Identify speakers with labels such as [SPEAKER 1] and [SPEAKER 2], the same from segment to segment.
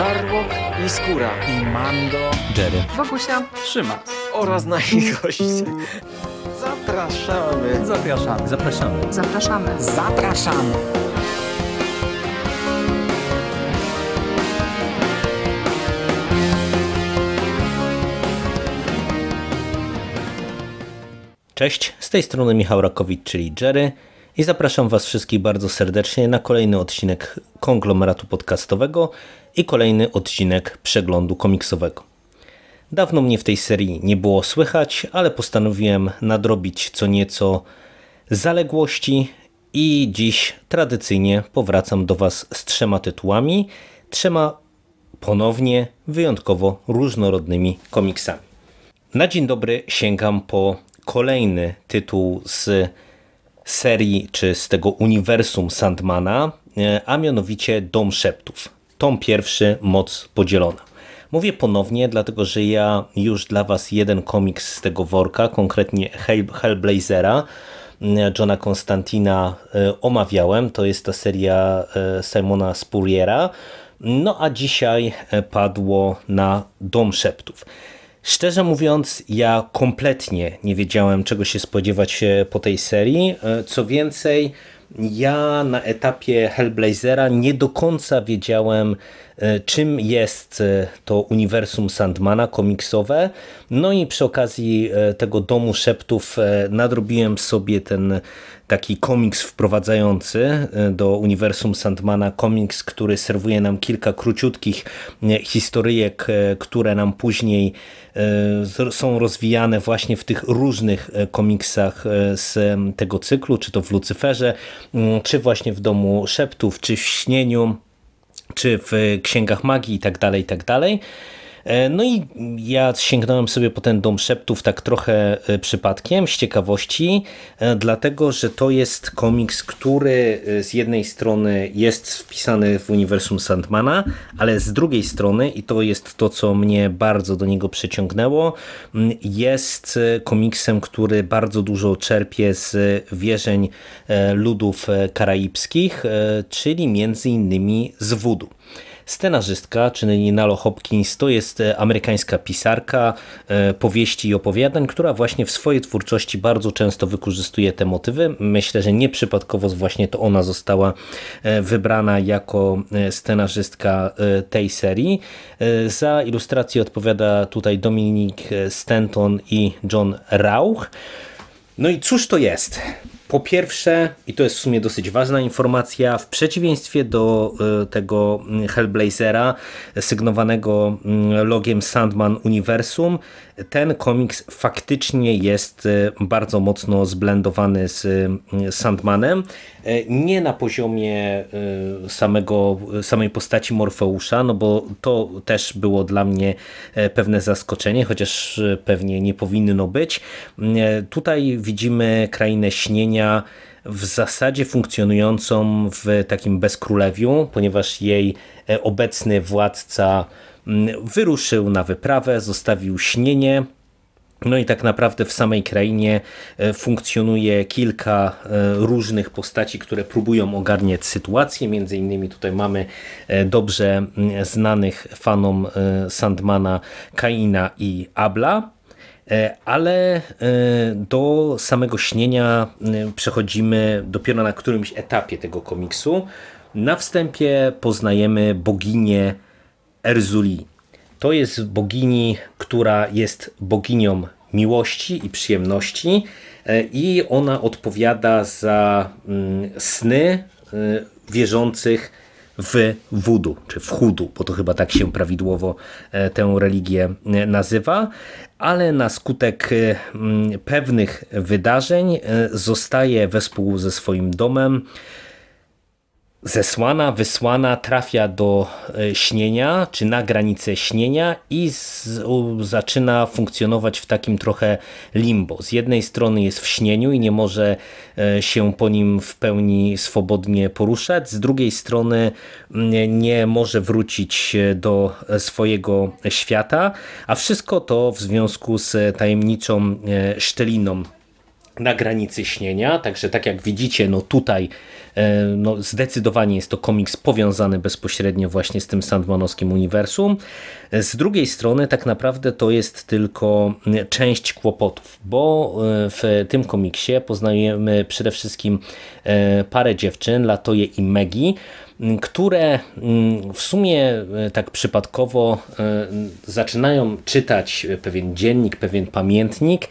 [SPEAKER 1] Żarłok i Skóra i Mando, Jerry, Wokusia Szymas oraz nasi goście. Zapraszamy. Zapraszamy. Zapraszamy. Zapraszamy. Zapraszamy. Cześć, z tej strony Michał Rakowicz, czyli Jerry. I zapraszam Was wszystkich bardzo serdecznie na kolejny odcinek konglomeratu podcastowego i kolejny odcinek przeglądu komiksowego. Dawno mnie w tej serii nie było słychać, ale postanowiłem nadrobić co nieco zaległości i dziś tradycyjnie powracam do Was z trzema tytułami, trzema ponownie wyjątkowo różnorodnymi komiksami. Na dzień dobry sięgam po kolejny tytuł z serii czy z tego uniwersum Sandmana, e, a mianowicie Dom Szeptów. Tom pierwszy, Moc Podzielona. Mówię ponownie, dlatego że ja już dla Was jeden komiks z tego worka, konkretnie Hellblazera, e, Johna Konstantina e, omawiałem. To jest ta seria Simona Spurriera. No a dzisiaj padło na Dom Szeptów. Szczerze mówiąc, ja kompletnie nie wiedziałem, czego się spodziewać e, po tej serii. E, co więcej, ja na etapie Hellblazera nie do końca wiedziałem, e, czym jest to uniwersum Sandmana komiksowe. No i przy okazji tego Domu Szeptów nadrobiłem sobie ten taki komiks wprowadzający e, do uniwersum Sandmana, komiks, który serwuje nam kilka króciutkich e, historyjek, e, które nam później są rozwijane właśnie w tych różnych komiksach z tego cyklu, czy to w Lucyferze, czy właśnie w Domu Szeptów, czy w Śnieniu, czy w Księgach Magii i tak dalej, tak dalej. E, no i ja sięgnąłem sobie po ten Dom Szeptów tak trochę e, przypadkiem, z ciekawości, e, dlatego że to jest komiks, który z jednej strony jest wpisany w uniwersum Sandmana, ale z drugiej strony, i to jest to, co mnie bardzo do niego przyciągnęło, jest komiksem, który bardzo dużo czerpie z wierzeń ludów karaibskich, czyli między innymi z wudu. Scenarzystka, czyli Nalo Hopkins, to jest e, amerykańska pisarka e, powieści i opowiadań, która właśnie w swojej twórczości bardzo często wykorzystuje te motywy. Myślę, że nieprzypadkowo właśnie to ona została e, wybrana jako scenarzystka tej serii. Za ilustrację odpowiada tutaj Dominik Stanton i John Rauch. No i cóż to jest? Po pierwsze, i to jest w sumie dosyć ważna informacja, w przeciwieństwie do e, tego mm, Hellblazera e, sygnowanego mm, logiem Sandman Universum, ten komiks faktycznie jest e, bardzo mocno zblendowany z e, Sandmanem. E, nie na poziomie samego, samej postaci Morfeusza, no bo to też było dla mnie pewne zaskoczenie, chociaż pewnie nie powinno być. Tutaj widzimy krainę śnienia, w zasadzie funkcjonującą w takim bezkrólewiu, ponieważ jej obecny władca Mm, wyruszył na wyprawę, zostawił śnienie. No i tak naprawdę w samej krainie e, funkcjonuje kilka e, różnych postaci, które próbują ogarniać sytuację. Między innymi tutaj mamy e, dobrze mm, znanych fanom Sandmana Kaina i Abla. Ale do samego śnienia przechodzimy dopiero na którymś etapie tego komiksu. Na wstępie poznajemy boginię Erzuli. To jest bogini, która jest boginią miłości i przyjemności e, i ona odpowiada za mm, sny e, wierzących w wudu, czy w chudu, bo to chyba tak się prawidłowo e, tę religię nazywa, ale na skutek mm, pewnych wydarzeń zostaje wespół ze swoim domem zesłana, wysłana trafia do e, śnienia, czy na granicę śnienia i z, u, zaczyna funkcjonować w takim trochę limbo. Z jednej strony jest w śnieniu i nie może e, się po nim w pełni swobodnie poruszać, z drugiej strony nie, nie może wrócić do e, swojego świata, a wszystko to w związku z tajemniczą szczeliną na granicy śnienia, także tak jak widzicie, no tutaj e, no zdecydowanie jest to komiks powiązany bezpośrednio właśnie z tym Sandmanowskim uniwersum. Z drugiej strony tak naprawdę to jest tylko część kłopotów, bo e, w tym komiksie poznajemy przede wszystkim e, parę dziewczyn, Latoje i Megi, które w sumie tak przypadkowo zaczynają czytać pewien dziennik, pewien pamiętnik,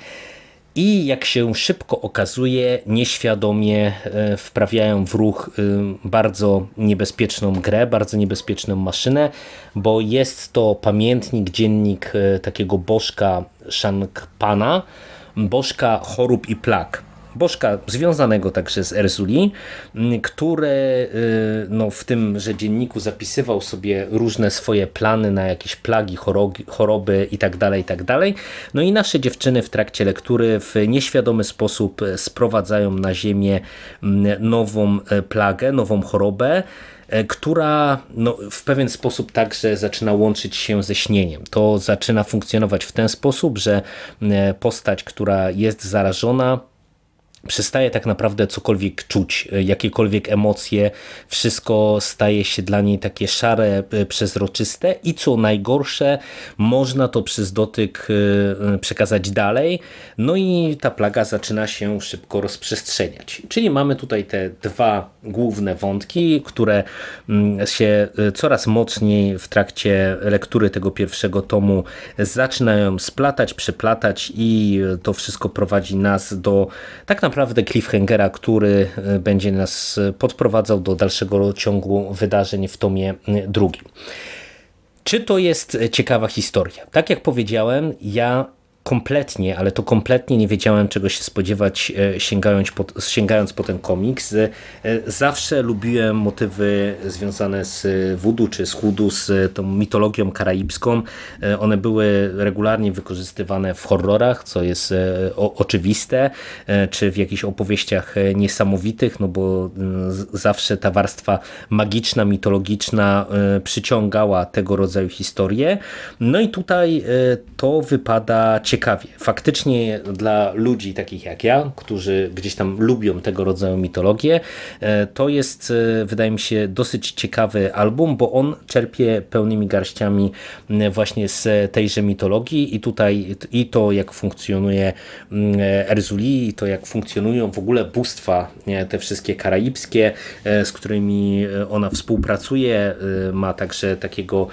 [SPEAKER 1] i jak się szybko okazuje, nieświadomie e, wprawiają w ruch y, bardzo niebezpieczną grę, bardzo niebezpieczną maszynę, bo jest to pamiętnik, dziennik e, takiego bożka Shankpana, bożka chorób i plag. Bożka związanego także z Erzuli, mm, który no, w tym, że dzienniku zapisywał sobie różne swoje plany na jakieś plagi, chorogi, choroby itd., tak itd. Tak no i nasze dziewczyny w trakcie lektury w nieświadomy sposób e, sprowadzają na ziemię mm, nową e, plagę, nową chorobę, e, która no, w pewien sposób także zaczyna łączyć się ze śnieniem. To zaczyna funkcjonować w ten sposób, że mm, postać, która jest zarażona, przestaje tak naprawdę cokolwiek czuć, e, jakiekolwiek emocje, wszystko staje się dla niej takie szare, e, przezroczyste i co najgorsze, można to przez dotyk e, przekazać dalej, no i ta plaga zaczyna się szybko rozprzestrzeniać. Czyli mamy tutaj te dwa główne wątki, które mm, się coraz mocniej w trakcie lektury tego pierwszego tomu zaczynają splatać, przeplatać i to wszystko prowadzi nas do tak naprawdę naprawdę cliffhangera, który e, będzie nas e, podprowadzał do dalszego ciągu wydarzeń w tomie e, drugim. Czy to jest ciekawa historia? Tak jak powiedziałem, ja kompletnie, ale to kompletnie nie wiedziałem czego się spodziewać e, sięgając po, sięgając po ten komiks. E, e, zawsze lubiłem motywy związane z wudu czy z hudu, z tą mitologią karaibską. One były regularnie wykorzystywane w horrorach, co jest oczywiste, czy w jakichś opowieściach niesamowitych, no bo mm, zawsze ta warstwa magiczna, mitologiczna przyciągała tego rodzaju historie. No i tutaj to wypada ciekawie ciekawie. Faktycznie dla ludzi takich jak ja, którzy gdzieś tam lubią tego rodzaju mitologię, e, to jest, e, wydaje mi się, dosyć ciekawy album, bo on czerpie pełnymi garściami właśnie z tejże mitologii i tutaj i to, jak funkcjonuje Erzuli, i to, jak funkcjonują w ogóle bóstwa, te wszystkie karaibskie, e, z którymi ona współpracuje, ma także takiego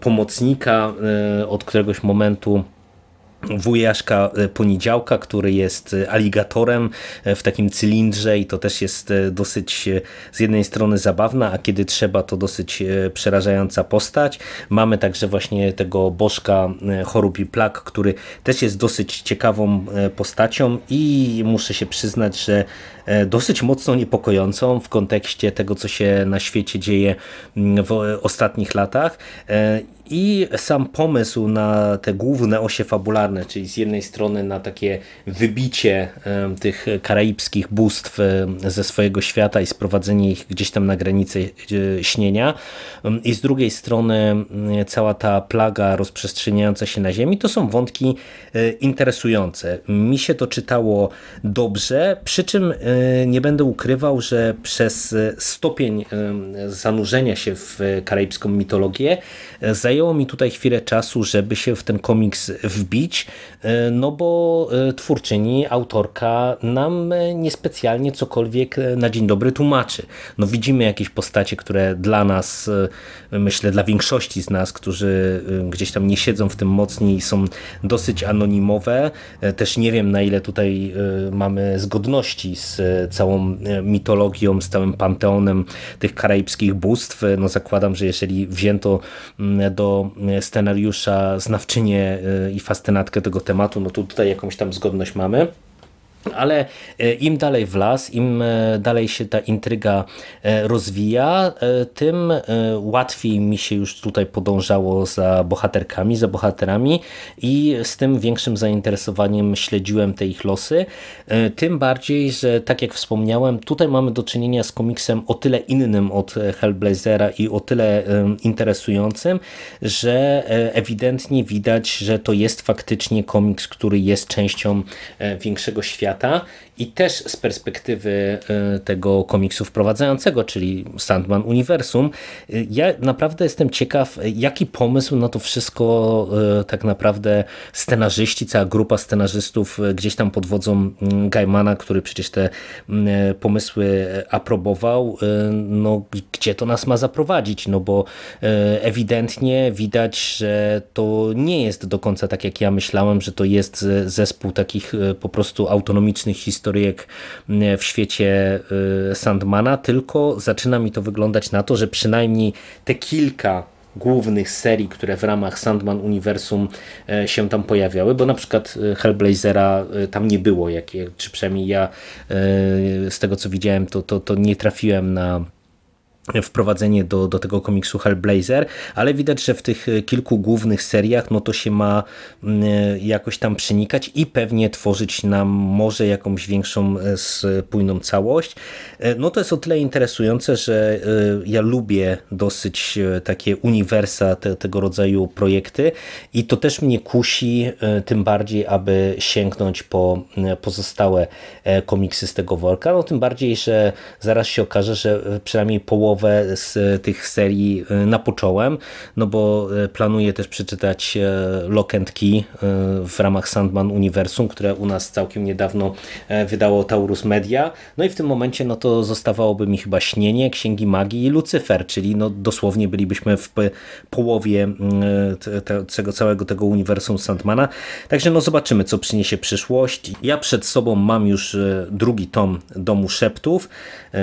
[SPEAKER 1] pomocnika od któregoś momentu wujaszka e, poniedziałka, który jest e, aligatorem e, w takim cylindrze i to też jest dosyć z jednej strony zabawna, a kiedy trzeba to dosyć przerażająca postać. Mamy także właśnie tego bożka i plak, który też jest dosyć ciekawą postacią i muszę się przyznać, że dosyć mocno niepokojącą w kontekście tego, co się na świecie dzieje mm, w ostatnich latach i sam pomysł na te główne osie fabularne, czyli z jednej strony na takie wybicie tych karaibskich bóstw ze swojego świata i sprowadzenie ich gdzieś tam na granicę śnienia, i z drugiej strony cała ta plaga rozprzestrzeniająca się na Ziemi, to są wątki e, interesujące. Mi się to czytało dobrze, przy czym e, nie będę ukrywał, że przez e, stopień zanurzenia się w karaibską mitologię zajęło zajęło mi tutaj chwilę czasu, żeby się w ten komiks wbić, e, no bo e, twórczyni, autorka nam e, niespecjalnie cokolwiek na dzień dobry tłumaczy. No widzimy jakieś postacie, które dla nas, myślę dla większości z nas, którzy gdzieś tam nie siedzą w tym mocni są dosyć anonimowe. Też nie wiem na ile tutaj mamy zgodności z całą mitologią, z całym panteonem tych karaibskich bóstw. No zakładam, że jeżeli wzięto do E, scenariusza znawczynię e, i fascynatkę tego tematu, no to tutaj jakąś tam zgodność mamy. Ale e, im dalej w las, im e, dalej się ta intryga e, rozwija, tym łatwiej mi się już tutaj podążało za bohaterkami, za bohaterami i z tym większym zainteresowaniem śledziłem te ich losy. Tym bardziej, że tak jak wspomniałem, tutaj mamy do czynienia z komiksem o tyle innym od Hellblazera i o tyle interesującym, że ewidentnie widać, że to jest faktycznie komiks, który jest częścią większego świata świata i też z perspektywy e, tego komiksu wprowadzającego, czyli Sandman Uniwersum, e, ja naprawdę jestem ciekaw, e, jaki pomysł na to wszystko tak naprawdę scenarzyści, cała grupa scenarzystów gdzieś tam pod wodzą Gaimana, który przecież te pomysły aprobował, no gdzie to nas ma zaprowadzić, no bo ewidentnie widać, że to nie jest do końca tak, jak ja myślałem, że to jest zespół takich po prostu autonomicznych ekonomicznych historyjek mm, w świecie y, Sandmana, tylko zaczyna mi to wyglądać na to, że przynajmniej te kilka głównych serii, które w ramach Sandman Uniwersum e, się tam pojawiały, bo na przykład e, Hellblazera e, tam nie było, jak, czy przynajmniej ja z tego co widziałem, to, to, to nie trafiłem na wprowadzenie do, do tego komiksu Hellblazer, ale widać, że w tych e, kilku głównych seriach no to się ma mm, e, jakoś tam przenikać i pewnie tworzyć nam może jakąś większą e, spójną całość. No to jest o tyle interesujące, że ja lubię dosyć takie uniwersa te, tego rodzaju projekty i to też mnie kusi tym bardziej, aby sięgnąć po pozostałe komiksy z tego worka, no tym bardziej, że zaraz się okaże, że przynajmniej połowa z tych serii y, napocząłem, no bo y, planuję też przeczytać y, Lock and Key w ramach Sandman Universum, które u nas całkiem niedawno e, wydało Taurus Media. No i w tym momencie no to zostawałoby mi chyba Śnienie, Księgi Magii i Lucyfer, czyli no dosłownie bylibyśmy w połowie mm, tego całego tego uniwersum Sandmana. Także no zobaczymy, co przyniesie przyszłość. Ja przed sobą mam już drugi tom Domu Szeptów,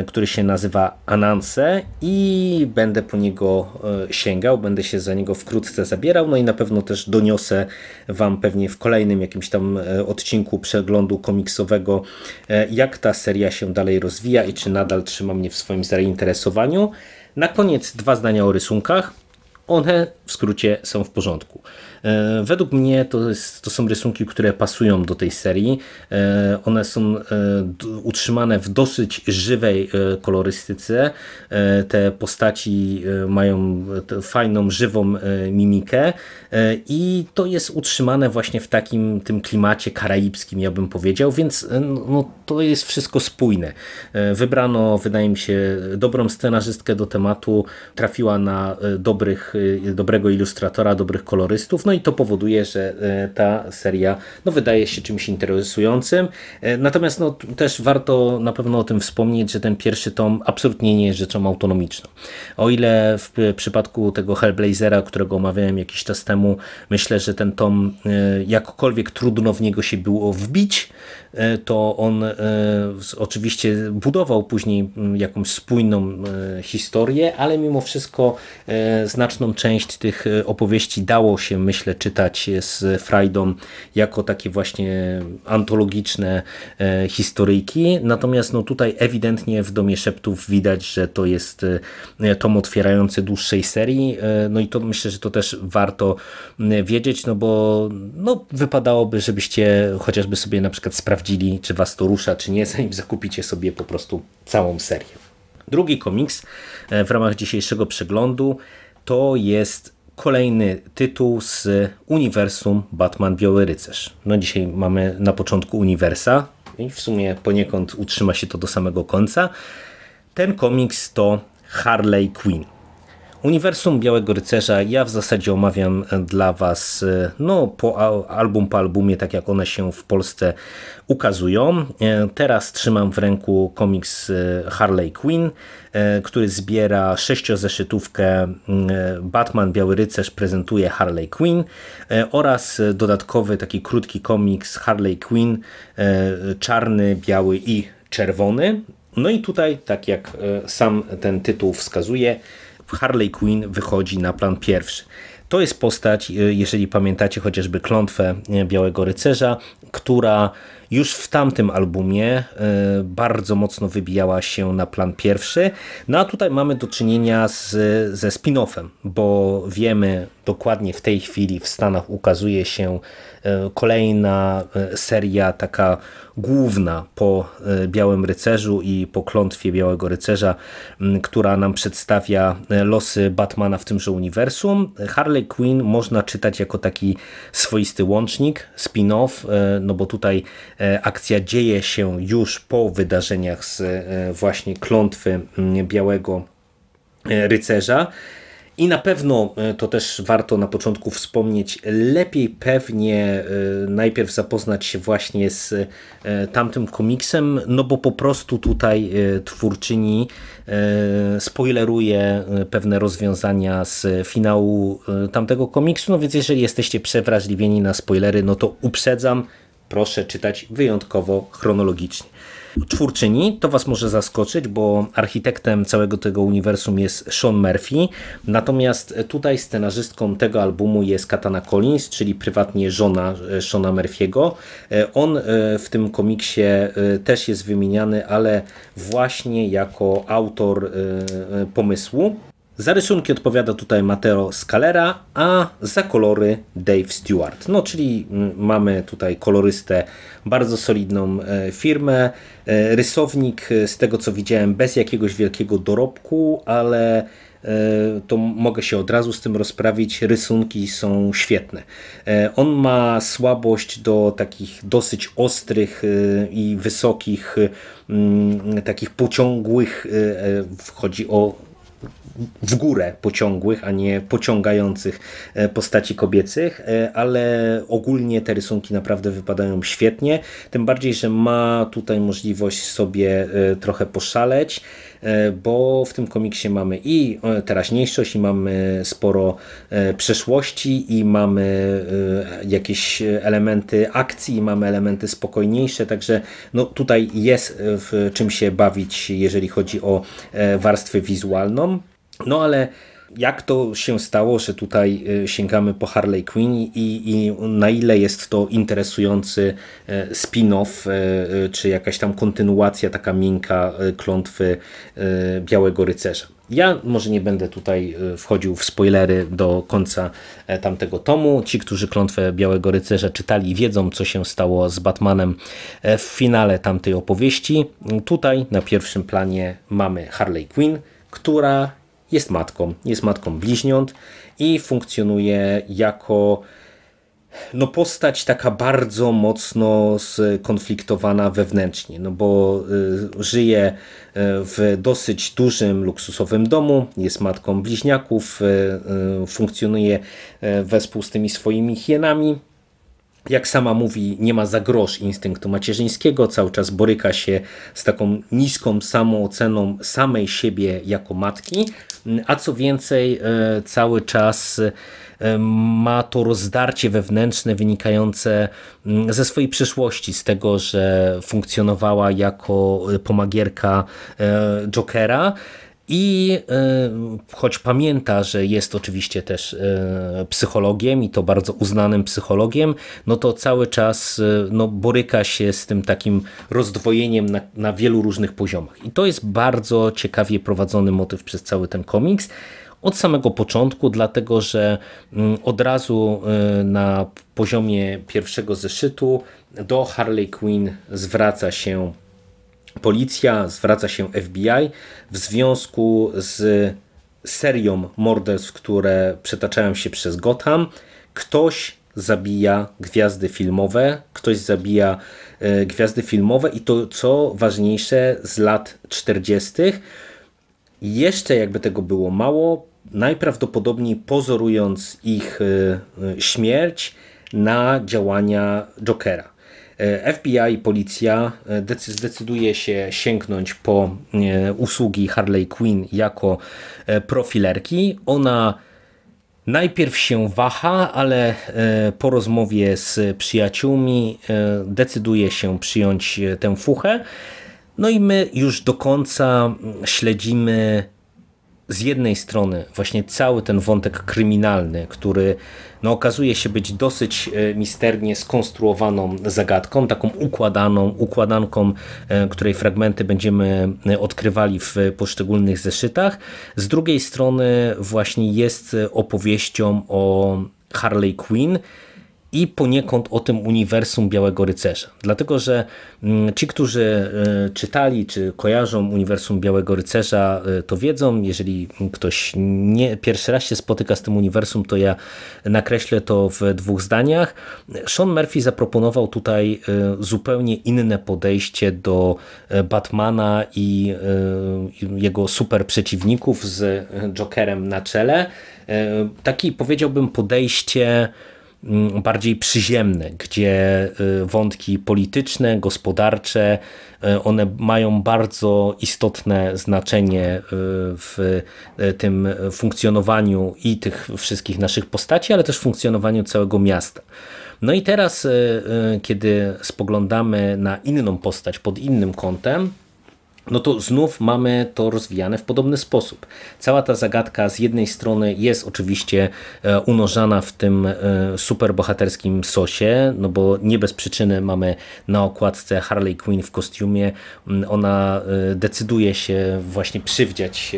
[SPEAKER 1] który się nazywa Anance i będę po niego e, sięgał, będę się za niego wkrótce zabierał, no i na pewno też doniosę Wam pewnie w kolejnym jakimś tam e, odcinku przeglądu komiksowego, e, jak ta seria się dalej rozwija i czy nadal trzyma mnie w swoim zainteresowaniu. Na koniec dwa zdania o rysunkach one w skrócie są w porządku. E, według mnie to, jest, to są rysunki, które pasują do tej serii. E, one są e, utrzymane w dosyć żywej kolorystyce. Te postaci mają fajną, żywą mimikę i to jest utrzymane właśnie w takim tym klimacie karaibskim, ja bym powiedział, więc no, to jest wszystko spójne. Wybrano, wydaje mi się, dobrą scenarzystkę do tematu, trafiła na dobrych Y, dobrego ilustratora, dobrych kolorystów, no i to powoduje, że y, ta seria no, wydaje się czymś interesującym. Y, natomiast no, też warto na pewno o tym wspomnieć, że ten pierwszy tom absolutnie nie jest rzeczą autonomiczną. O ile w przypadku tego Hellblazera, którego omawiałem jakiś czas temu, myślę, że ten tom jakkolwiek trudno w niego się było wbić, E, to on e, oczywiście budował później mm, jakąś spójną e, historię, ale mimo wszystko znaczną część tych opowieści dało się, myślę, czytać z Frajdą jako takie właśnie antologiczne historyjki. Natomiast no tutaj ewidentnie w Domie Szeptów widać, że to jest tom otwierający dłuższej serii. No i to myślę, że to też warto mm, wiedzieć, no bo no, wypadałoby, żebyście chociażby sobie na przykład sprawdzili sprawdzili, czy Was to rusza, czy nie, zanim zakupicie sobie po prostu całą serię. Drugi komiks e, w ramach dzisiejszego przeglądu to jest kolejny tytuł z uniwersum Batman Biały Rycerz. No dzisiaj mamy na początku uniwersa i w sumie poniekąd utrzyma się to do samego końca. Ten komiks to Harley Quinn. Uniwersum Białego Rycerza ja w zasadzie omawiam e, dla Was e, no, po album po albumie, tak jak one się w Polsce ukazują. E, teraz trzymam w ręku komiks Harley Quinn, który zbiera sześciozeszytówkę Batman Biały Rycerz prezentuje Harley Quinn oraz dodatkowy taki krótki komiks Harley Quinn czarny, biały i czerwony. No i tutaj, tak jak sam ten tytuł wskazuje, Harley Quinn wychodzi na plan pierwszy. To jest postać, y, jeżeli pamiętacie chociażby klątwę y, Białego Rycerza, która już w tamtym albumie e, bardzo mocno wybijała się na plan pierwszy. No a tutaj mamy do czynienia z, ze spin-offem, bo wiemy dokładnie w tej chwili w Stanach ukazuje się e, kolejna e, seria taka główna po Białym Rycerzu i po klątwie Białego Rycerza, która nam przedstawia losy Batmana w tymże uniwersum. Harley Quinn można czytać jako taki swoisty łącznik, spin-off, no bo tutaj E, akcja dzieje się już po wydarzeniach z e, właśnie klątwy mm, Białego e, Rycerza. I na pewno, to też warto na początku wspomnieć, lepiej pewnie najpierw zapoznać się właśnie z tamtym komiksem, no bo po prostu tutaj twórczyni spoileruje pewne rozwiązania z finału tamtego komiksu, no więc jeżeli jesteście przewrażliwieni na spoilery, no to uprzedzam, proszę czytać wyjątkowo chronologicznie. Czwórczyni, to Was może zaskoczyć, bo architektem całego tego uniwersum jest Sean Murphy, natomiast tutaj scenarzystką tego albumu jest Katana Collins, czyli prywatnie żona e, Seana Murphy'ego. E, on e, w tym komiksie też jest wymieniany, ale właśnie jako autor pomysłu. Za rysunki odpowiada tutaj Matteo Scalera, a za kolory Dave Stewart. No, czyli mm, mamy tutaj kolorystę, bardzo solidną e, firmę. E, rysownik, e, z tego co widziałem, bez jakiegoś wielkiego dorobku, ale to mogę się od razu z tym rozprawić. Rysunki są świetne. On ma słabość do takich dosyć ostrych i wysokich, mm, takich pociągłych, chodzi o w górę pociągłych, a nie pociągających e, postaci kobiecych, e, ale ogólnie te rysunki naprawdę wypadają świetnie, tym bardziej, że ma tutaj możliwość sobie e, trochę poszaleć, bo w tym komiksie mamy i teraźniejszość, i mamy sporo przeszłości, i mamy jakieś elementy akcji, i mamy elementy spokojniejsze, także no tutaj jest w czym się bawić, jeżeli chodzi o warstwę wizualną. No ale jak to się stało, że tutaj y, sięgamy po Harley Quinn i, i na ile jest to interesujący y, spin-off, y, czy jakaś tam kontynuacja taka miękka klątwy Białego Rycerza. Ja może nie będę tutaj wchodził w spoilery do końca e, tamtego tomu. Ci, którzy klątwę Białego Rycerza czytali, wiedzą, co się stało z Batmanem e, w finale tamtej opowieści. Tutaj na pierwszym planie mamy Harley Quinn, która jest matką, jest matką bliźniąt i funkcjonuje jako no postać taka bardzo mocno skonfliktowana wewnętrznie, no bo y, żyje y, w dosyć dużym, luksusowym domu, jest matką bliźniaków, y, funkcjonuje wespół z tymi swoimi hienami, jak sama mówi, nie ma za grosz instynktu macierzyńskiego, cały czas boryka się z taką niską samooceną samej siebie jako matki, a co więcej, e, cały czas e, ma to rozdarcie wewnętrzne wynikające mm, ze swojej przeszłości, z tego, że funkcjonowała jako pomagierka e, Jokera i e, choć pamięta, że jest oczywiście też e, psychologiem i to bardzo uznanym psychologiem, no to cały czas e, no, boryka się z tym takim rozdwojeniem na, na wielu różnych poziomach. I to jest bardzo ciekawie prowadzony motyw przez cały ten komiks od samego początku, dlatego że mm, od razu na poziomie pierwszego zeszytu do Harley Quinn zwraca się Policja zwraca się FBI w związku z serią morderstw, które przetaczają się przez Gotham. Ktoś zabija gwiazdy filmowe, ktoś zabija e, gwiazdy filmowe i to co ważniejsze z lat 40. Jeszcze jakby tego było mało, najprawdopodobniej pozorując ich e, e, śmierć na działania Jokera E, FBI i policja e, zdecyduje się sięgnąć po e, usługi Harley Quinn jako profilerki. Ona Najpierw się waha, ale po rozmowie z przyjaciółmi decyduje się przyjąć tę fuchę. No i my już do końca śledzimy z jednej strony właśnie cały ten wątek kryminalny, który no, okazuje się być dosyć e, misternie skonstruowaną zagadką, taką układaną, układanką, e, której fragmenty będziemy e, odkrywali w poszczególnych zeszytach. Z drugiej strony właśnie jest opowieścią o Harley Quinn, i poniekąd o tym uniwersum Białego Rycerza. Dlatego, że mm, ci, którzy e, czytali czy kojarzą uniwersum Białego Rycerza, e, to wiedzą. Jeżeli ktoś nie, pierwszy raz się spotyka z tym uniwersum, to ja nakreślę to w dwóch zdaniach. Sean Murphy zaproponował tutaj e, zupełnie inne podejście do Batmana i jego super przeciwników z Jokerem na czele. Taki powiedziałbym podejście Mm, bardziej przyziemne, gdzie y, wątki polityczne, gospodarcze, y, one mają bardzo istotne znaczenie y, w tym funkcjonowaniu i tych wszystkich naszych postaci, ale też funkcjonowaniu całego miasta. No i teraz, kiedy spoglądamy na inną postać pod innym kątem, no to znów mamy to rozwijane w podobny sposób. Cała ta zagadka z jednej strony jest oczywiście e, unożana w tym e, superbohaterskim sosie, no bo nie bez przyczyny mamy na okładce Harley Quinn w kostiumie. Mm, ona e, decyduje się właśnie przywdziać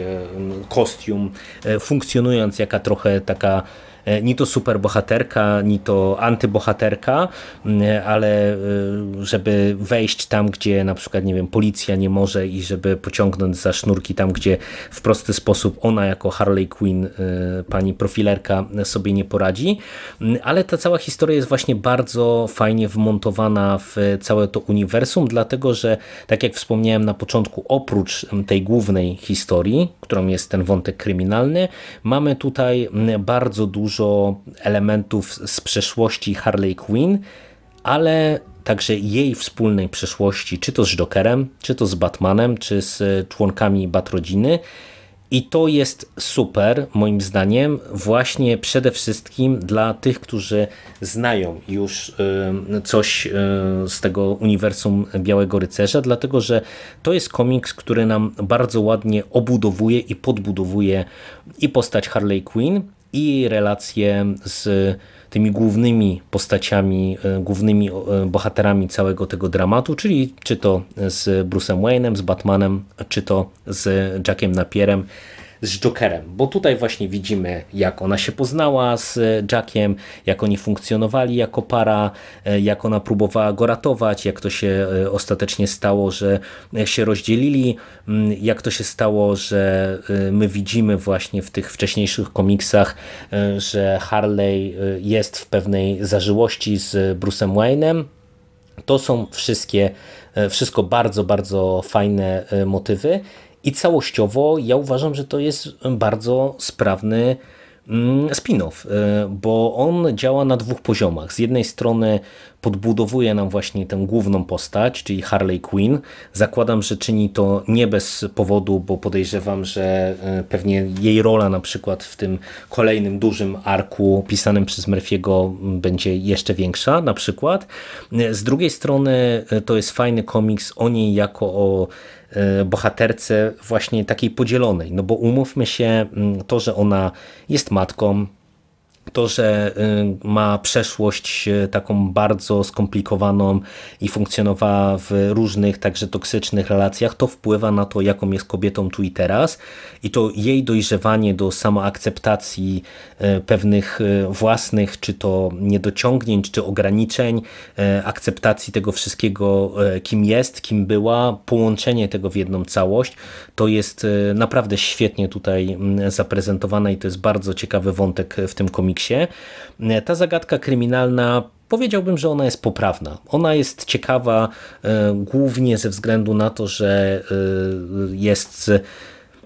[SPEAKER 1] kostium, funkcjonując jaka trochę taka E, ni to superbohaterka, ni to antybohaterka, e, ale e, żeby wejść tam, gdzie na przykład, nie wiem, policja nie może i żeby pociągnąć za sznurki tam, gdzie w prosty sposób ona jako Harley Quinn, pani profilerka sobie nie poradzi, ale ta cała historia jest właśnie bardzo fajnie wmontowana w całe to uniwersum, dlatego że, tak jak wspomniałem na początku, oprócz tej głównej historii, którą jest ten wątek kryminalny, mamy tutaj bardzo dużo dużo elementów z przeszłości Harley Quinn, ale także jej wspólnej przeszłości, czy to z Jokerem, czy to z Batmanem, czy z e, członkami Batrodziny. I to jest super, moim zdaniem, właśnie przede wszystkim dla tych, którzy znają już e, coś e, z tego uniwersum Białego Rycerza, dlatego że to jest komiks, który nam bardzo ładnie obudowuje i podbudowuje i postać Harley Quinn, i relacje z tymi głównymi postaciami, e, głównymi e, bohaterami całego tego dramatu, czyli czy to z Bruce'em Wayne'em, z Batmanem, czy to z Jackiem Napierem, z Jokerem, bo tutaj właśnie widzimy, jak ona się poznała z e, Jackiem, jak oni funkcjonowali jako para, e, jak ona próbowała go ratować, jak to się e, ostatecznie stało, że się rozdzielili, mm, jak to się stało, że my widzimy właśnie w tych wcześniejszych komiksach, że Harley jest w pewnej zażyłości z Bruce'em Wayne'em. To są wszystkie, wszystko bardzo, bardzo fajne motywy. I całościowo ja uważam, że to jest bardzo sprawny mm, spin-off, e, bo on działa na dwóch poziomach. Z jednej strony podbudowuje nam właśnie tę główną postać, czyli Harley Quinn. Zakładam, że czyni to nie bez powodu, bo podejrzewam, że e, pewnie jej rola na przykład w tym kolejnym dużym arku pisanym przez Murphy'ego będzie jeszcze większa na przykład. E, z drugiej strony to jest fajny komiks o niej jako o E, bohaterce właśnie takiej podzielonej, no bo umówmy się, mm, to, że ona jest matką, to, że y, ma przeszłość y, taką bardzo skomplikowaną i funkcjonowała w różnych, także toksycznych relacjach, to wpływa na to, jaką jest kobietą tu i teraz. I to jej dojrzewanie do samoakceptacji y, pewnych własnych, czy to niedociągnięć, czy ograniczeń, akceptacji tego wszystkiego, kim jest, kim była, połączenie tego w jedną całość, to jest naprawdę świetnie tutaj mm, zaprezentowane i to jest bardzo ciekawy wątek w tym komiksie komiksie, e, ta zagadka kryminalna powiedziałbym, że ona jest poprawna. Ona jest ciekawa e, głównie ze względu na to, że e, jest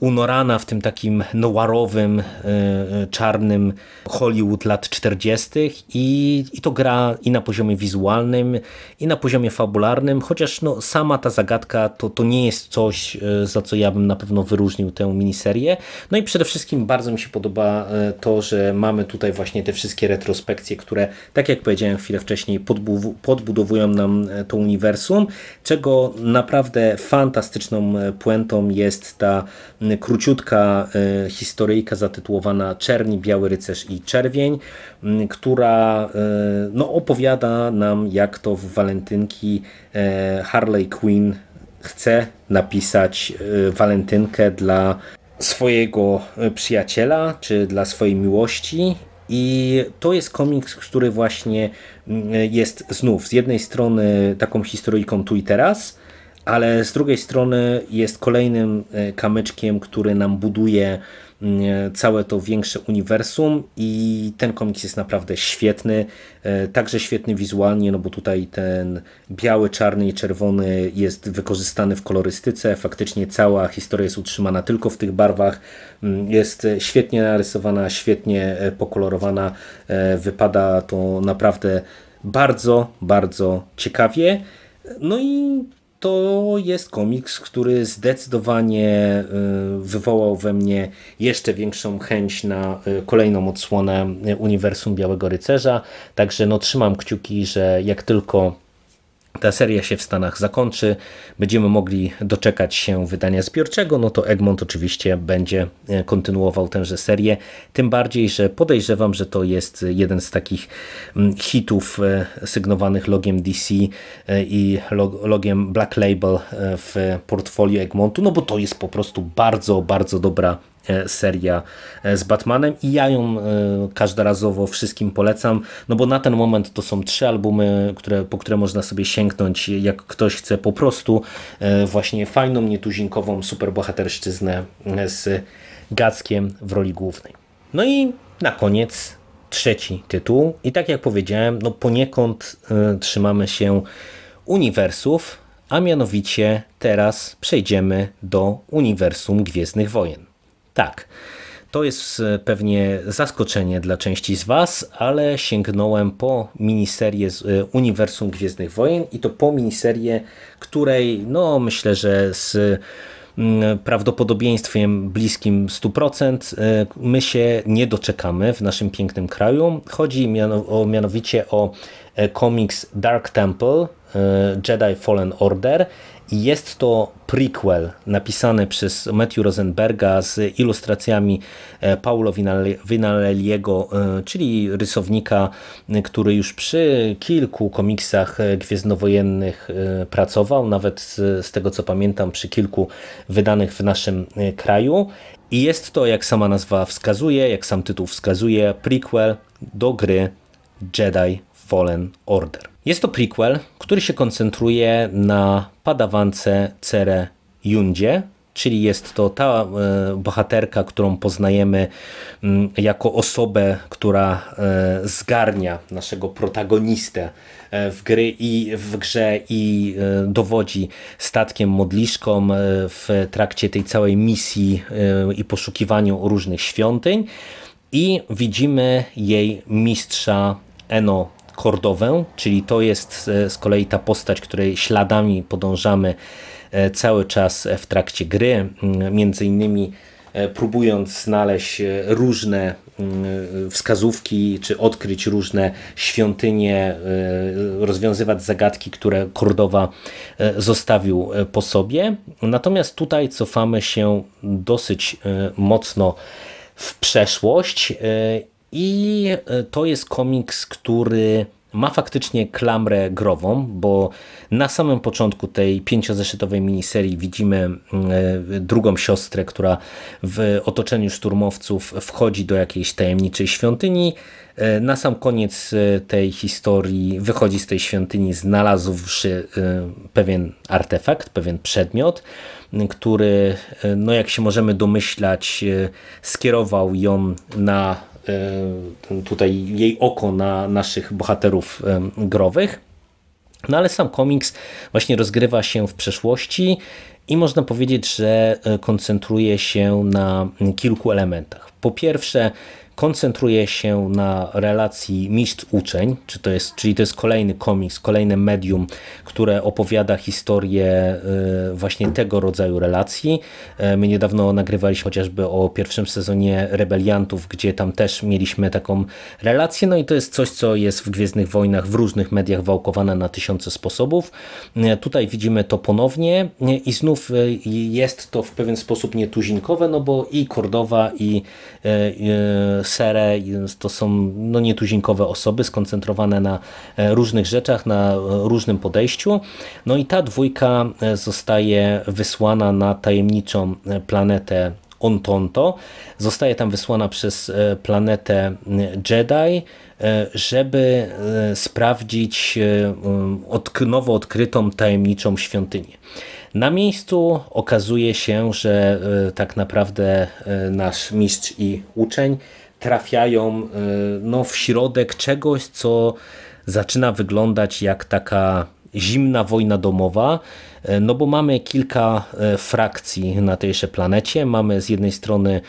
[SPEAKER 1] unorana w tym takim noirowym, e, e, czarnym Hollywood lat 40. I, i to gra i na poziomie wizualnym, i na poziomie fabularnym, chociaż no, sama ta zagadka to, to nie jest coś, e, za co ja bym na pewno wyróżnił tę miniserię. No i przede wszystkim bardzo mi się podoba to, że mamy tutaj właśnie te wszystkie retrospekcje, które, tak jak powiedziałem chwilę wcześniej, podbudowują nam to uniwersum, czego naprawdę fantastyczną puentą jest ta króciutka e, historyjka zatytułowana Czerni, Biały Rycerz i Czerwień, która e, no, opowiada nam, jak to w walentynki e, Harley Quinn chce napisać walentynkę dla swojego przyjaciela czy dla swojej miłości i to jest komiks, który właśnie jest znów z jednej strony taką historyjką tu i teraz, ale z drugiej strony jest kolejnym e, kamyczkiem, który nam buduje mm, e, całe to większe uniwersum i ten komiks jest naprawdę świetny, e, także świetny wizualnie, no bo tutaj ten biały, czarny i czerwony jest wykorzystany w kolorystyce, faktycznie cała historia jest utrzymana tylko w tych barwach, mm, jest świetnie narysowana, świetnie pokolorowana, wypada to naprawdę bardzo, bardzo ciekawie. No i to jest komiks, który zdecydowanie y, wywołał we mnie jeszcze większą chęć na y, kolejną odsłonę y, Uniwersum Białego Rycerza. Także no, trzymam kciuki, że jak tylko ta seria się w Stanach zakończy, będziemy mogli doczekać się wydania zbiorczego, no to Egmont oczywiście będzie e, kontynuował tęże serię, tym bardziej, że podejrzewam, że to jest jeden z takich mm, hitów e, sygnowanych logiem DC e, i logiem Black Label w portfolio Egmontu, no bo to jest po prostu bardzo, bardzo dobra E, seria e, z Batmanem i ja ją e, każdorazowo wszystkim polecam, no bo na ten moment to są trzy albumy, które, po które można sobie sięgnąć, jak ktoś chce po prostu właśnie fajną, nietuzinkową superbohaterszczyznę z Gackiem w roli głównej. No i na koniec trzeci tytuł i tak jak powiedziałem, no poniekąd trzymamy się uniwersów, a mianowicie teraz przejdziemy do uniwersum Gwiezdnych Wojen. Tak. To jest e, pewnie zaskoczenie dla części z Was, ale sięgnąłem po miniserię z e, Uniwersum Gwiezdnych Wojen i to po miniserię, której no myślę, że z mm, prawdopodobieństwem bliskim 100% e, my się nie doczekamy w naszym pięknym kraju. Chodzi mianowicie o komiks Dark Temple Jedi Fallen Order i jest to prequel napisany przez Matthew Rosenberga z ilustracjami e, Paulo Vinaleliego, e, czyli rysownika, który już przy kilku komiksach e, gwiezdnowojennych pracował, nawet z tego co pamiętam przy kilku wydanych w naszym kraju. I jest to, jak sama nazwa wskazuje, jak sam tytuł wskazuje, prequel do gry Jedi Fallen Order. Jest to prequel, który się koncentruje na padawance Cere Yundzie, czyli jest to ta e, bohaterka, którą poznajemy mm, jako osobę, która e, zgarnia naszego protagonistę e, w, gry i, w grze i dowodzi statkiem modliszką w trakcie tej całej misji i poszukiwaniu różnych świątyń i widzimy jej mistrza Eno hordowę, czyli to jest e, z kolei ta postać, której śladami podążamy e, cały czas w trakcie gry, między innymi e, próbując znaleźć różne wskazówki, czy odkryć różne świątynie, rozwiązywać zagadki, które Kordowa zostawił po sobie. Natomiast tutaj cofamy się dosyć mocno w przeszłość i e, to jest komiks, który ma faktycznie klamrę grową, bo na samym początku tej pięciozeszytowej miniserii widzimy mm, e, drugą siostrę, która w otoczeniu szturmowców wchodzi do jakiejś tajemniczej świątyni. E, na sam koniec tej historii wychodzi z tej świątyni, znalazłszy pewien artefakt, pewien przedmiot, który, no jak się możemy domyślać, skierował ją na E, tutaj jej oko na naszych bohaterów e, growych. No ale sam komiks właśnie rozgrywa się w przeszłości i można powiedzieć, że e, koncentruje się na kilku elementach. Po pierwsze, koncentruje się na relacji mistrz-uczeń, czy to jest, czyli to jest kolejny komiks, kolejne medium, które opowiada historię y, właśnie tego rodzaju relacji. Y, my niedawno nagrywaliśmy chociażby o pierwszym sezonie Rebeliantów, gdzie tam też mieliśmy taką relację, no i to jest coś, co jest w Gwiezdnych Wojnach w różnych mediach wałkowane na tysiące sposobów. Y, tutaj widzimy to ponownie i znów jest to w pewien sposób nietuzinkowe, no bo i Kordowa i Serę. To są no, nietuzinkowe osoby skoncentrowane na e, różnych rzeczach, na e, różnym podejściu. No i ta dwójka e, zostaje wysłana na tajemniczą planetę Ontonto. Zostaje tam wysłana przez planetę Jedi, żeby sprawdzić nowo odkrytą tajemniczą świątynię. Na miejscu okazuje się, że tak naprawdę nasz mistrz i uczeń trafiają e, no, w środek czegoś, co zaczyna wyglądać jak taka zimna wojna domowa, e, no bo mamy kilka e, frakcji na tejże planecie. Mamy z jednej strony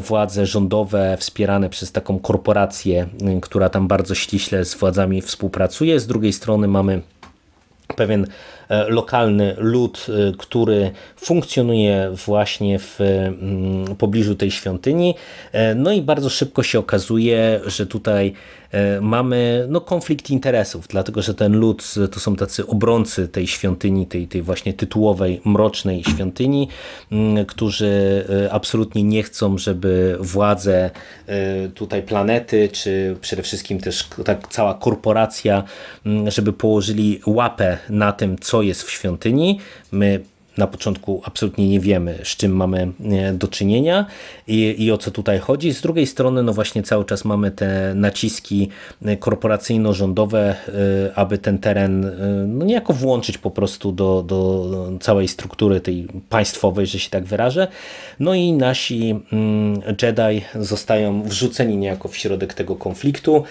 [SPEAKER 1] władze rządowe wspierane przez taką korporację, która tam bardzo ściśle z władzami współpracuje, z drugiej strony mamy pewien E, lokalny lud, e, który funkcjonuje właśnie w mm, pobliżu tej świątyni. E, no i bardzo szybko się okazuje, że tutaj mamy no, konflikt interesów, dlatego że ten lud to są tacy obrońcy tej świątyni, tej, tej właśnie tytułowej, mrocznej świątyni, mm, którzy absolutnie nie chcą, żeby władze tutaj planety, czy przede wszystkim też tak cała korporacja, mm, żeby położyli łapę na tym, co jest w świątyni. My na początku absolutnie nie wiemy, z czym mamy e, do czynienia i, i, o co tutaj chodzi. Z drugiej strony, no właśnie cały czas mamy te naciski e, korporacyjno-rządowe, e, aby ten teren no niejako włączyć po prostu do, do całej struktury tej państwowej, że się tak wyrażę. No i nasi mm, Jedi zostają wrzuceni niejako w środek tego konfliktu,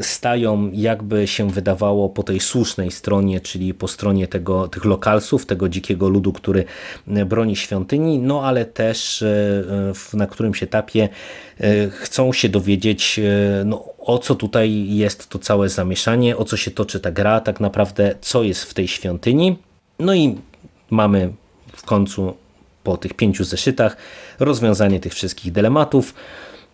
[SPEAKER 1] stają jakby się wydawało po tej słusznej stronie, czyli po stronie tego, tych lokalsów, tego dzikiego ludu ludu, który broni świątyni, no ale też e, na którymś etapie e, chcą się dowiedzieć, e, no, o co tutaj jest to całe zamieszanie, o co się toczy ta gra, tak naprawdę co jest w tej świątyni. No i mamy w końcu po tych pięciu zeszytach rozwiązanie tych wszystkich dylematów.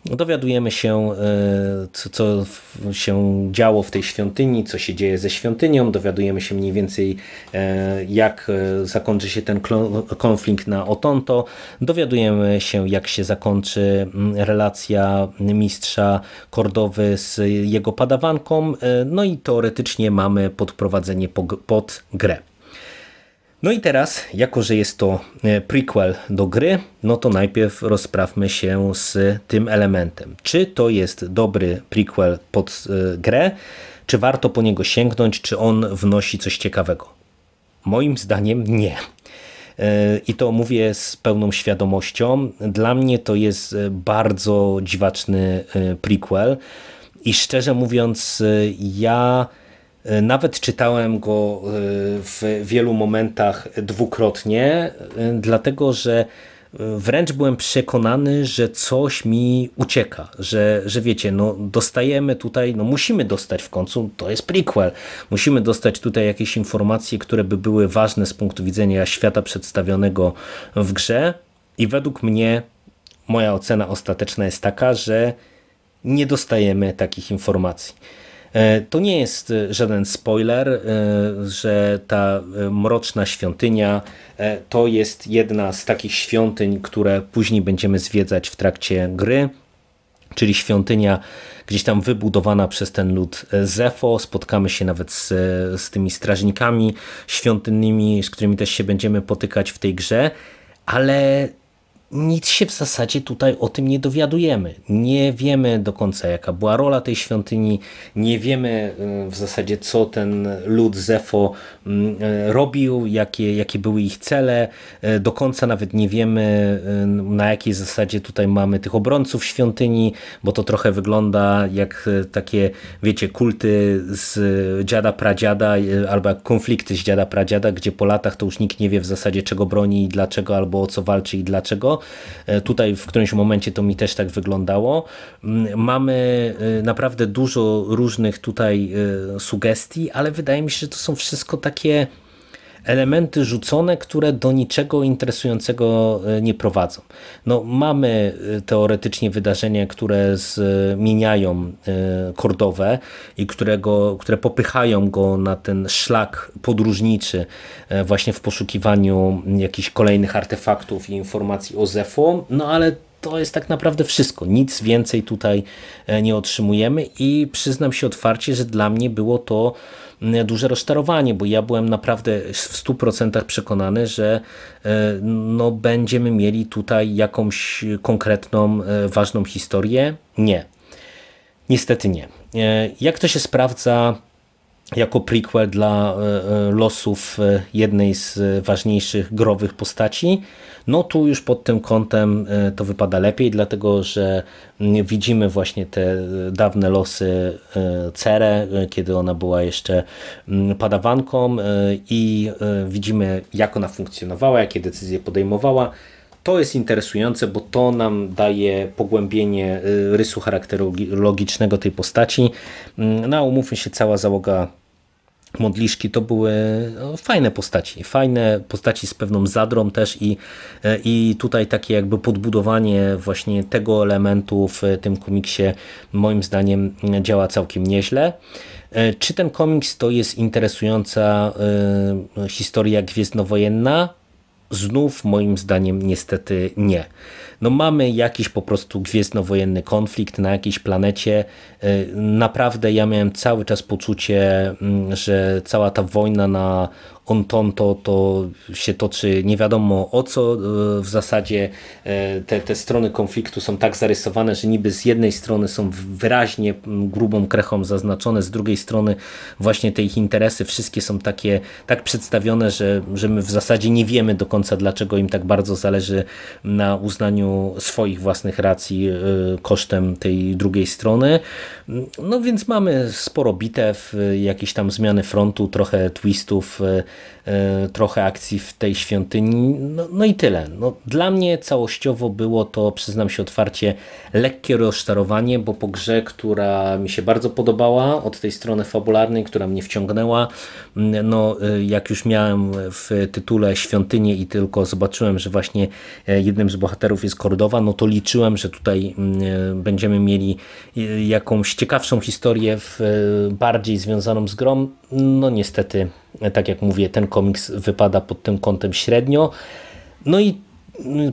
[SPEAKER 1] Dowiadujemy się, e, co, co się działo w tej świątyni, co się dzieje ze świątynią. Dowiadujemy się mniej więcej, e, jak e, zakończy się ten konflikt na Otonto. Dowiadujemy się, jak się zakończy relacja mistrza Kordowy z jego padawanką. No i teoretycznie mamy podprowadzenie pod grę. No i teraz, jako że jest to e, prequel do gry, no to najpierw rozprawmy się z tym elementem. Czy to jest dobry prequel pod e, grę, czy warto po niego sięgnąć, czy on wnosi coś ciekawego? Moim zdaniem nie. E, I to mówię z pełną świadomością. Dla mnie to jest bardzo dziwaczny prequel. I szczerze mówiąc, ja E, nawet czytałem go e, w wielu momentach dwukrotnie, e, dlatego że wręcz byłem przekonany, że coś mi ucieka, że, że wiecie, no dostajemy tutaj, no musimy dostać w końcu, to jest prequel, musimy dostać tutaj jakieś informacje, które by były ważne z punktu widzenia świata przedstawionego w grze i według mnie moja ocena ostateczna jest taka, że nie dostajemy takich informacji. E, to nie jest e, żaden spoiler, e, że ta mroczna świątynia to jest jedna z takich świątyń, które później będziemy zwiedzać w trakcie gry czyli świątynia gdzieś tam wybudowana przez ten lud Zefo. Spotkamy się nawet z, z tymi strażnikami świątynnymi, z którymi też się będziemy potykać w tej grze, ale nic się w zasadzie tutaj o tym nie dowiadujemy. Nie wiemy do końca jaka była rola tej świątyni, nie wiemy y, w zasadzie co ten lud Zefo mm, y, robił, jakie, jakie były ich cele. Y, do końca nawet nie wiemy na jakiej zasadzie tutaj mamy tych obrońców świątyni, bo to trochę wygląda jak takie, wiecie, kulty z dziada pradziada albo jak konflikty z dziada pradziada, gdzie po latach to już nikt nie wie w zasadzie czego broni i dlaczego, albo o co walczy i dlaczego E, tutaj w którymś momencie to mi też tak wyglądało. Mm, mamy e, naprawdę dużo różnych tutaj e, sugestii, ale wydaje mi się, że to są wszystko takie elementy rzucone, które do niczego interesującego e, nie prowadzą. No, mamy e, teoretycznie wydarzenia, które zmieniają e, kordowe i którego, które popychają go na ten szlak podróżniczy właśnie w poszukiwaniu jakichś kolejnych artefaktów i informacji o Zefo, no ale to jest tak naprawdę wszystko. Nic więcej tutaj nie otrzymujemy i przyznam się otwarcie, że dla mnie było to Mm, duże rozczarowanie, bo ja byłem naprawdę w 100% przekonany, że e, no, będziemy mieli tutaj jakąś konkretną, e, ważną historię. Nie. Niestety nie. E, jak to się sprawdza jako prequel dla e, e, losów e, jednej z ważniejszych growych postaci. No tu już pod tym kątem to wypada lepiej, dlatego że mm, widzimy właśnie te dawne losy Cere, kiedy ona była jeszcze mm, padawanką i widzimy jak ona funkcjonowała, jakie decyzje podejmowała. To jest interesujące, bo to nam daje pogłębienie rysu logicznego tej postaci. Mm, no, umówmy się, cała załoga modliszki to były no, fajne postaci, fajne postaci z pewną zadrą też i, e, i tutaj takie jakby podbudowanie właśnie tego elementu w tym komiksie moim zdaniem działa całkiem nieźle. E, czy ten komiks to jest interesująca e, historia gwiezdnowojenna? Znów moim zdaniem niestety nie no mamy jakiś po prostu gwiezdnowojenny konflikt na jakiejś planecie. E, naprawdę ja miałem cały czas poczucie, mm, że cała ta wojna na Ontonto to się toczy nie wiadomo o co. E, w zasadzie e, te, te strony konfliktu są tak zarysowane, że niby z jednej strony są wyraźnie mm, grubą krechą zaznaczone, z drugiej strony właśnie te ich interesy wszystkie są takie tak przedstawione, że, że my w zasadzie nie wiemy do końca dlaczego im tak bardzo zależy na uznaniu swoich własnych racji y, kosztem tej drugiej strony. No więc mamy sporo bitew, y, jakieś tam zmiany frontu, trochę twistów, y, trochę akcji w tej świątyni, no, no i tyle. No, dla mnie całościowo było to, przyznam się otwarcie, lekkie rozczarowanie, bo po grze, która mi się bardzo podobała od tej strony fabularnej, która mnie wciągnęła, mm, no jak już miałem w tytule Świątynię i tylko zobaczyłem, że właśnie e, jednym z bohaterów jest Kordowa, no to liczyłem, że tutaj mm, e, będziemy mieli e, jakąś ciekawszą historię, w, e, bardziej związaną z grą. No niestety, tak jak mówię, ten komiks wypada pod tym kątem średnio. No i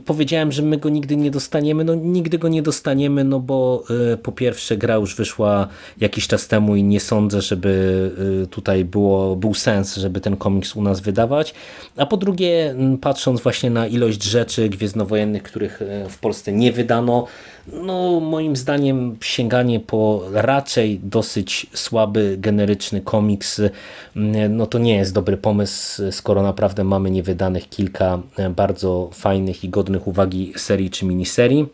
[SPEAKER 1] powiedziałem, że my go nigdy nie dostaniemy, no nigdy go nie dostaniemy, no bo e, po pierwsze gra już wyszła jakiś czas temu i nie sądzę, żeby e, tutaj było, był sens, żeby ten komiks u nas wydawać, a po drugie patrząc właśnie na ilość rzeczy gwiezdnowojennych, których e, w Polsce nie wydano, no moim zdaniem sięganie po raczej dosyć słaby, generyczny komiks, no to nie jest dobry pomysł, skoro naprawdę mamy niewydanych kilka bardzo fajnych fajnych i godnych uwagi serii czy miniserii.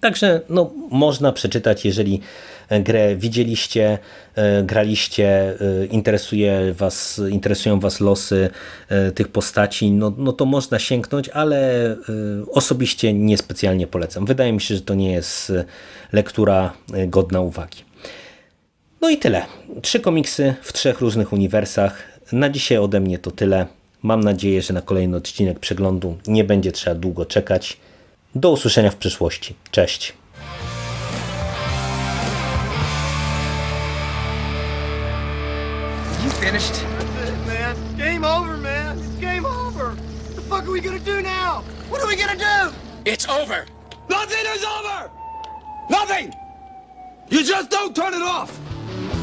[SPEAKER 1] Także no, można przeczytać, jeżeli e, grę widzieliście, e, graliście, e, interesuje was, interesują Was losy tych postaci, no, no to można sięgnąć, ale osobiście niespecjalnie polecam. Wydaje mi się, że to nie jest lektura godna uwagi. No i tyle. Trzy komiksy w trzech różnych uniwersach. Na dzisiaj ode mnie to tyle. Mam nadzieję, że na kolejny odcinek przeglądu nie będzie trzeba długo czekać. Do usłyszenia w przyszłości. Cześć! Nothing is over. Nothing. You just don't turn it off.